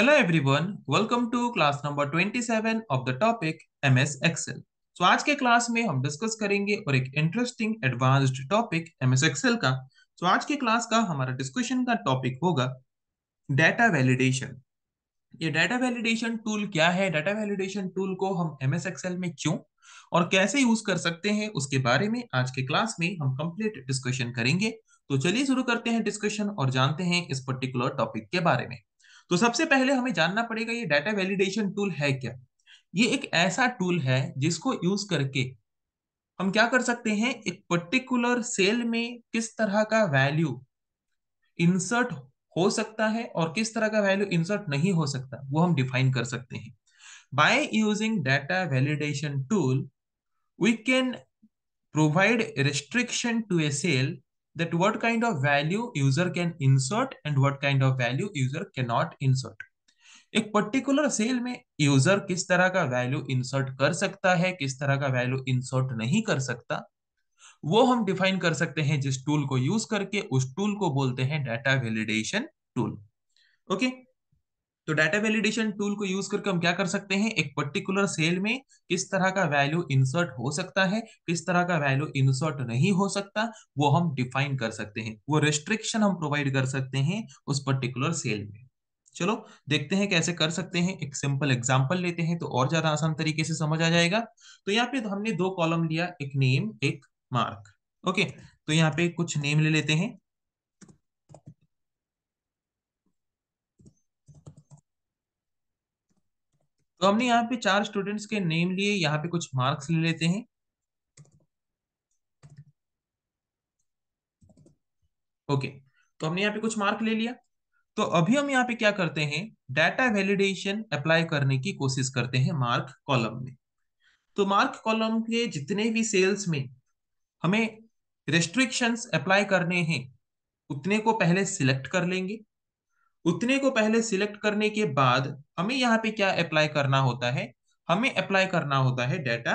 Hello everyone welcome to class number 27 of the topic MS Excel so आज के class में हम discuss करेंगे और एक interesting advanced topic MS Excel का सो so, आज के क्लास का हमारा डिस्कशन का टॉपिक होगा डाटा वैलिडेशन ये डाटा वैलिडेशन टूल क्या है डाटा वैलिडेशन टूल को हम MS एक्सेल में क्यों और कैसे यूज कर सकते हैं उसके बारे में आज के क्लास में हम कंप्लीट डिस्कशन करेंगे तो चलिए शुरू करते हैं डिस्कशन और जानते हैं इस पर्टिकुलर टॉपिक के बारे में तो सबसे पहले हमें जानना पड़ेगा ये डाटा वैलिडेशन टूल है क्या ये एक ऐसा टूल है जिसको यूज करके हम क्या कर सकते हैं एक पर्टिकुलर सेल में किस तरह का वैल्यू इंसर्ट हो सकता है और किस तरह का वैल्यू इंसर्ट नहीं हो सकता वो हम डिफाइन कर सकते हैं by using data validation tool we can provide restriction to a cell that what kind of value user can insert and what kind of value user cannot insert. एक particular cell में user किस तरह का value insert कर सकता है किस तरह का वैल्यू इंसर्ट नहीं कर सकता वो हम डिफाइन कर सकते हैं जिस टूल को यूज करके उस टूल को बोलते हैं data validation tool okay okay? तो डाटा वैलिडेशन टूल को यूज करके हम क्या कर सकते हैं एक पर्टिकुलर सेल में किस तरह का वैल्यू इंसर्ट हो सकता है किस तरह का वैल्यू इंसर्ट नहीं हो सकता वो हम डिफाइन कर सकते हैं वो रेस्ट्रिक्शन हम प्रोवाइड कर सकते हैं उस पर्टिकुलर सेल में चलो देखते हैं कैसे कर सकते हैं एक सिंपल एग्जाम्पल लेते हैं तो और ज्यादा आसान तरीके से समझ आ जाएगा तो यहाँ पे हमने दो कॉलम लिया एक नेम एक मार्क ओके तो यहाँ पे कुछ नेम ले लेते हैं तो हमने यहाँ पे चार स्टूडेंट्स के नेम लिए यहाँ पे कुछ मार्क्स ले लेते हैं ओके तो हमने यहाँ पे कुछ मार्क ले लिया तो अभी हम यहाँ पे क्या करते हैं डाटा वैलिडेशन अप्लाई करने की कोशिश करते हैं मार्क कॉलम में तो मार्क कॉलम के जितने भी सेल्स में हमें रेस्ट्रिक्शंस अप्लाई करने हैं उतने को पहले सिलेक्ट कर लेंगे उतने को पहले सिलेक्ट करने के बाद हमें यहाँ पे क्या अप्लाई करना होता है हमें अप्लाई करना होता है डाटा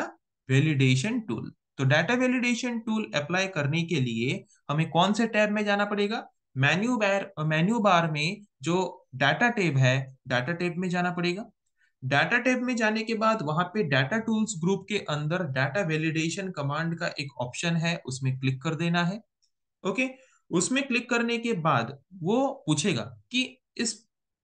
वेलिडेशन टूल तो डाटा वेलिडेशन टूल अप्लाई करने के लिए हमें कौन से टैब में जाना पड़ेगा मेन्यू बार मेन्यू बार में जो डाटा टेब है डाटा टेब में जाना पड़ेगा डाटा टेब में जाने के बाद वहां पे डाटा टूल्स ग्रुप के अंदर डाटा वेलिडेशन कमांड का एक ऑप्शन है उसमें क्लिक कर देना है ओके okay? उसमें क्लिक करने के बाद वो पूछेगा कि इस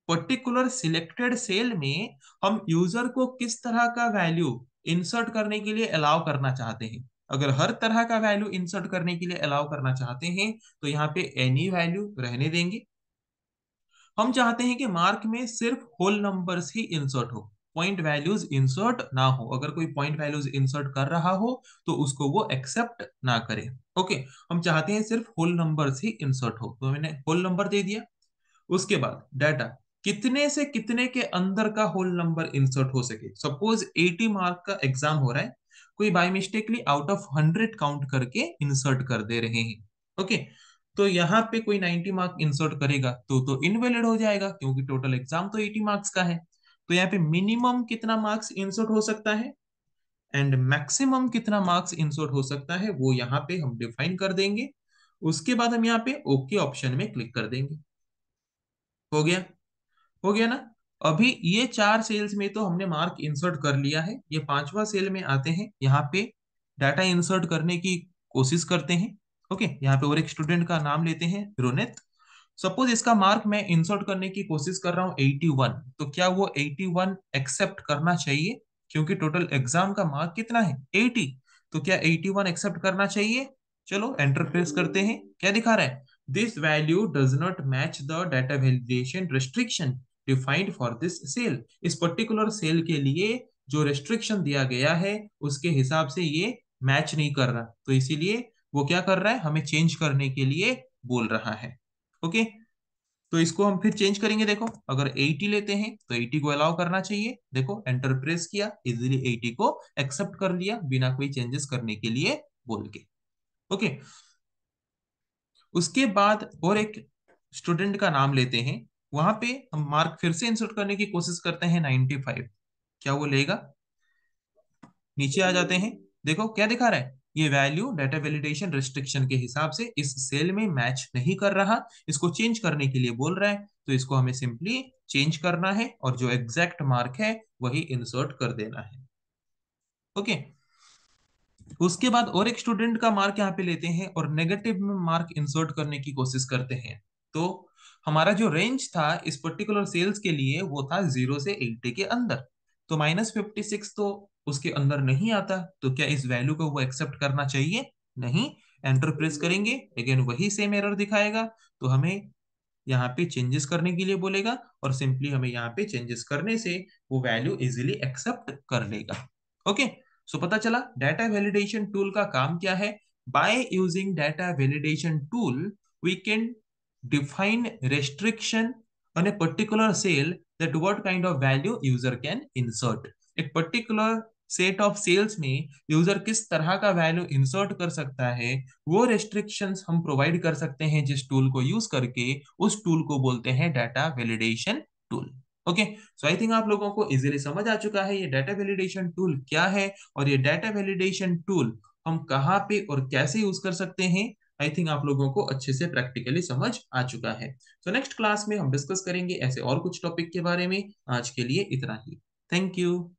पर्टिकुलर सिलेक्टेड सेल में हम यूजर को किस तरह का वैल्यू इंसर्ट करने के लिए अलाउ करना चाहते हैं अगर हर तरह का वैल्यू इंसर्ट करने के लिए अलाउ करना चाहते हैं तो यहाँ पे एनी वैल्यू रहने देंगे हम चाहते हैं कि मार्क में सिर्फ होल नंबर्स ही इंसर्ट हो पॉइंट वैल्यूज इंसर्ट ना हो अगर कोई पॉइंट वैल्यूज इंसर्ट कर रहा हो तो उसको वो एक्सेप्ट ना करे ओके okay, हम चाहते हैं सिर्फ होल नंबर ही इंसर्ट हो तो मैंने होल नंबर दे दिया उसके बाद डाटा कितने से कितने के अंदर का होल नंबर इंसर्ट हो सके सपोज 80 मार्क का एग्जाम हो रहा है कोई by mistakely out of 100 count करके इंसर्ट कर दे रहे हैं ओके okay, तो यहाँ पे कोई 90 मार्क इंसर्ट करेगा तो तो इनवेलिड हो जाएगा क्योंकि टोटल एग्जाम तो 80 मार्क्स का है तो यहाँ पे मिनिमम कितना मार्क्स इंसर्ट हो सकता है एंड मैक्सिमम कितना मार्क्स इंसर्ट हो सकता है वो यहाँ पे हम डिफाइन कर देंगे उसके बाद हम यहाँ पे ओके okay ऑप्शन में क्लिक कर देंगे हो गया हो गया ना अभी ये चार सेल्स में तो हमने मार्क इंसर्ट कर लिया है ये पांचवा सेल में आते हैं यहाँ पे डाटा इंसर्ट करने की कोशिश करते हैं ओके यहाँ पे और एक स्टूडेंट का नाम लेते हैं रोनित सपोज इसका मार्क मैं इंसर्ट करने की कोशिश कर रहा हूँ 81 तो क्या वो 81 एक्सेप्ट करना चाहिए क्योंकि टोटल एग्जाम का मार्क कितना है 80 तो क्या 81 एक्सेप्ट करना चाहिए चलो एंटर प्रेस करते हैं क्या दिखा रहा है this value does not match the data validation restriction defined for this cell इस पर्टिकुलर सेल के लिए जो रेस्ट्रिक्शन दिया गया है उसके हिसाब से ये मैच नहीं कर रहा तो इसीलिए वो क्या कर रहा है हमें चेंज करने के लिए बोल रहा है ओके okay? तो इसको हम फिर चेंज करेंगे देखो अगर 80 लेते हैं तो 80 को अलाउ करना चाहिए देखो एंटर प्रेस किया इजिली 80 को एक्सेप्ट कर लिया बिना कोई चेंजेस करने के लिए बोल के ओके उसके बाद और एक स्टूडेंट का नाम लेते हैं वहां पे हम मार्क फिर से इंसर्ट करने की कोशिश करते हैं 95 क्या वो लेगा नीचे आ जाते हैं देखो क्या दिखा रहा है ये वैल्यू डेटा वैलिडेशन रिस्ट्रिक्शन के हिसाब से इस सेल में मैच नहीं कर रहा इसको चेंज करने के लिए बोल रहा है तो इसको हमें सिंपली चेंज करना है और जो एग्जैक्ट मार्क है वही इंसर्ट कर देना है ओके okay. उसके बाद और एक स्टूडेंट का मार्क यहाँ पे लेते हैं और नेगेटिव में मार्क इंसर्ट करने की कोशिश करते हैं तो हमारा जो रेंज था इस पर्टिकुलर सेल्स के लिए वो था जीरो से एट्टी के अंदर तो माइनस फिफ्टी सिक्स तो उसके अंदर नहीं आता तो क्या इस वैल्यू को वो एक्सेप्ट करना चाहिए नहीं एंटर प्रेस करेंगे अगेन वही सेम एरर दिखाएगा तो हमें यहाँ पे चेंजेस करने के लिए बोलेगा और सिंपली हमें यहाँ पे चेंजेस करने से वो वैल्यू इजिली एक्सेप्ट कर लेगा ओके सो पता चला डाटा वेलिडेशन टूल का काम क्या है by using data validation tool we can define restriction on a particular sale that what kind of value user can insert. एक particular सेट ऑफ सेल्स में यूजर किस तरह का वैल्यू इंसर्ट कर सकता है वो रेस्ट्रिक्शंस हम प्रोवाइड कर सकते हैं जिस टूल को यूज करके उस टूल को बोलते हैं data validation tool okay so I think आप लोगों को इजीली समझ आ चुका है ये डाटा वैलिडेशन टूल क्या है और ये डाटा वैलिडेशन टूल हम कहाँ पे और कैसे यूज कर सकते हैं आई थिंक आप लोगों को अच्छे से प्रैक्टिकली समझ आ चुका है तो नेक्स्ट क्लास में हम डिस्कस करेंगे ऐसे और कुछ टॉपिक के बारे में आज के लिए इतना ही थैंक यू